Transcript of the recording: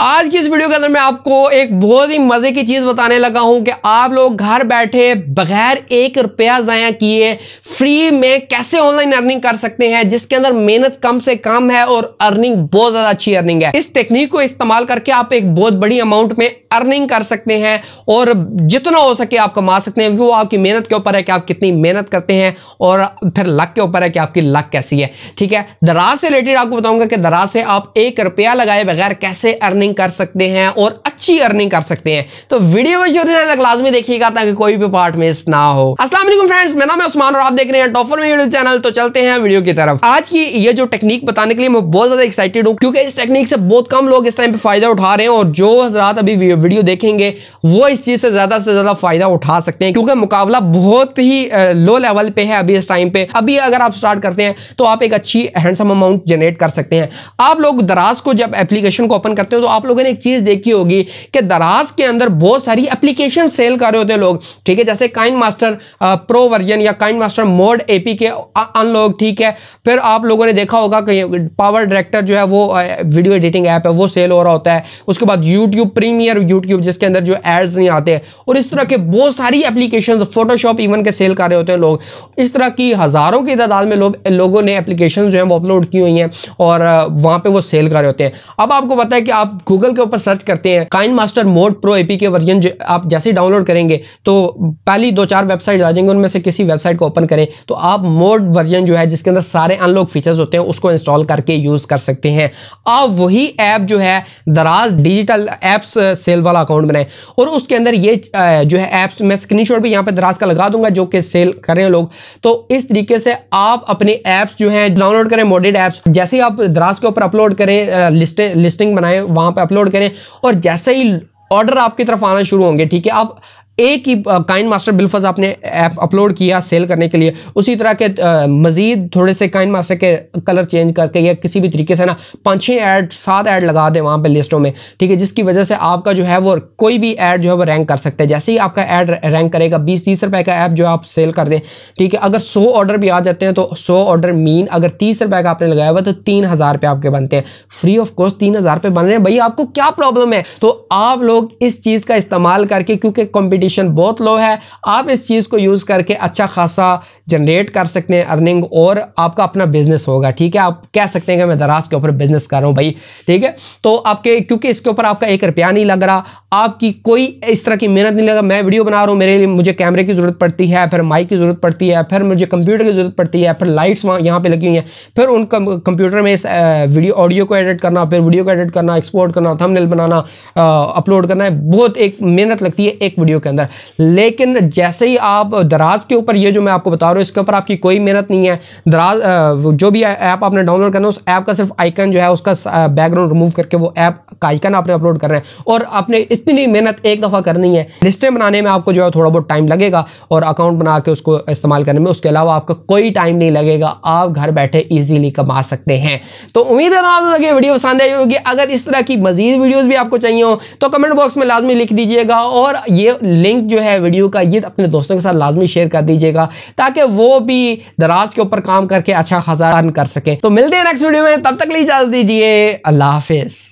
आज की इस वीडियो के अंदर मैं आपको एक बहुत ही मज़े की चीज़ बताने लगा हूं कि आप लोग घर बैठे बगैर एक रुपया ज़ाया किए फ्री में कैसे ऑनलाइन अर्निंग कर सकते हैं जिसके अंदर मेहनत कम से कम है और अर्निंग बहुत ज़्यादा अच्छी अर्निंग है इस टेक्निक को इस्तेमाल करके आप एक बहुत बड़ी अमाउंट में अर्निंग कर सकते हैं और जितना हो सके आप कमा सकते हैं वो आपकी मेहनत के ऊपर है कि आप कितनी मेहनत करते हैं और फिर लक के ऊपर है कि आपकी लक कैसी है ठीक है दराज से रिलेटेड आपको बताऊंगा कि दराज से आप एक रुपया लगाए बगैर कैसे अर्निंग कर सकते हैं और अच्छी अर्निंग कर सकते हैं तो वीडियो में जरूर तक लाजमी देखिएगा ताकि कोई भी पार्ट मिस ना हो असला फ्रेंड्स मेरा नाम है उस्मान और आप देख रहे हैं टॉफर में यूट्यूब चैनल तो चलते हैं वीडियो की तरफ आज की ये जो टेक्निक बताने के लिए मैं बहुत ज्यादा एक्साइटेड हूँ क्योंकि इस टेक्निक से बहुत कम लोग इस टाइम पर फायदा उठा रहे हैं और जो हजरात अभी वीडियो देखेंगे वो इस चीज़ से ज़्यादा से ज़्यादा फ़ायदा उठा सकते हैं क्योंकि मुकाबला बहुत ही लो लेवल पे है अभी इस टाइम पे अभी अगर आप स्टार्ट करते हैं तो आप एक अच्छी हैंडसम अमाउंट जनरेट कर सकते हैं आप लोग दराज को जब एप्लीकेशन को ओपन करते हो तो आप लोगों ने एक चीज़ देखी होगी कि दराज के अंदर बहुत सारी एप्लीकेशन सेल कर रहे होते हैं लोग ठीक है जैसे काइन मास्टर प्रो वर्जन या KineMaster mod A K unlock ठीक है फिर आप लोगों ने देखा होगा कि पावर डायरेक्टर जो है वो वीडियो एडिटिंग ऐप है वो सेल हो रहा होता है उसके बाद यूट्यूब प्रीमियर यूट्यूब जिसके अंदर जो एड्स नहीं आते हैं और इस तरह के बहुत सारी एप्लीकेशन फोटोशॉप इवन के सेल कर रहे होते हैं लोग इस तरह की हज़ारों की तादाद में लोग लोगों ने एप्लीकेशन जो है वो अपलोड की हुई हैं और वहाँ पर वो सेल कर रहे होते हैं अब आपको पता है कि आप गूगल के ऊपर सर्च करते हैं KineMaster mod pro A K version आप जैसे डाउनलोड करेंगे तो पहली दो चार वेबसाइट आ जाएंगे उनमें से किसी वेबसाइट को ओपन करें तो आप मोड वर्जन जो है जिसके अंदर सारे अनलॉक फीचर्स होते हैं उसको इंस्टॉल करके यूज़ कर सकते हैं आप वही ऐप जो है Daraz digital apps sell sell वाला अकाउंट बनाएं और उसके अंदर ये जो है ऐप्स तो मैं स्क्रीनशॉट भी यहाँ पे दराज का लगा दूंगा जो कि सेल कर रहे हैं लोग तो इस तरीके से आप अपने ऐप्स जो हैं डाउनलोड करें मोडेड ऐप्स जैसे ही आप दराज के ऊपर अपलोड करें लिस्ट लिस्टिंग बनाएं वहाँ पर अपलोड करें और जैसे ही ऑर्डर आपकी तरफ आना शुरू होंगे ठीक है आप एक ही काइन मास्टर बिल्फज आपने ऐप अपलोड किया सेल करने के लिए उसी तरह के मजीद थोड़े से काइन मास्टर के कलर चेंज करके या किसी भी तरीके से ना पाँच छः ऐड सात ऐड लगा दें वहाँ पे लिस्टों में ठीक है जिसकी वजह से आपका जो है वो कोई भी ऐड जो है वो रैंक कर सकते हैं जैसे ही आपका ऐड रैंक करेगा बीस तीस रुपये का ऐप जो आप सेल कर दें ठीक है अगर सौ ऑर्डर भी आ जाते हैं तो सौ ऑर्डर मीन अगर तीस रुपये का आपने लगाया हुआ तो तीन हज़ार रुपये आपके बनते हैं फ्री ऑफ कॉस्ट तीन हज़ार रुपये बन रहे हैं भाई आपको क्या प्रॉब्लम है तो आप लोग इस चीज़ का इस्तेमाल करके क्योंकि कॉम्पिटिशन कंपटीशन बहुत लो है आप इस चीज़ को यूज़ करके अच्छा खासा जनरेट कर सकते हैं अर्निंग और आपका अपना बिजनेस होगा ठीक है आप कह सकते हैं कि मैं दराज के ऊपर बिजनेस कर रहा हूँ भाई ठीक है तो आपके क्योंकि इसके ऊपर आपका एक रुपया नहीं लग रहा आपकी कोई इस तरह की मेहनत नहीं लगा मैं वीडियो बना रहा हूँ मेरे लिए मुझे कैमरे की ज़रूरत पड़ती है फिर माइक की ज़रूरत पड़ती है फिर मुझे कंप्यूटर की ज़रूरत पड़ती है फिर लाइट्स वहाँ यहाँ पे लगी हुई हैं फिर उन कंप्यूटर में इस वीडियो ऑडियो को एडिट करना फिर वीडियो को एडिट करना एक्सपोर्ट करना थंबनेल बनाना अपलोड करना है बहुत एक मेहनत लगती है एक वीडियो के अंदर लेकिन जैसे ही आप दराज के ऊपर ये जो मैं आपको बता रहा हूँ इसके ऊपर आपकी कोई मेहनत नहीं है दराज जो भी ऐप आपने डाउनलोड करना है उस ऐप का सिर्फ आइकन जो है उसका बैकग्राउंड रिमूव करके वो ऐप काइकन आपने अपलोड करना है और आपने इतनी मेहनत एक दफ़ा करनी है लिस्टें बनाने में आपको जो है थोड़ा बहुत टाइम लगेगा और अकाउंट बना के उसको इस्तेमाल करने में उसके अलावा आपका कोई टाइम नहीं लगेगा आप घर बैठे ईजिली कमा सकते हैं तो उम्मीद है आप लगे वीडियो पसंद आई होगी अगर इस तरह की मजीद वीडियोज़ भी आपको चाहिए हो तो कमेंट बॉक्स में लाजमी लिख दीजिएगा और ये लिंक जो है वीडियो का ये अपने दोस्तों के साथ लाजमी शेयर कर दीजिएगा ताकि वो भी दराज के ऊपर काम करके अच्छा खासा कर सकें तो मिलते हैं नेक्स्ट वीडियो में तब तक ले इजाज़त दीजिए अल्लाह हाफिज़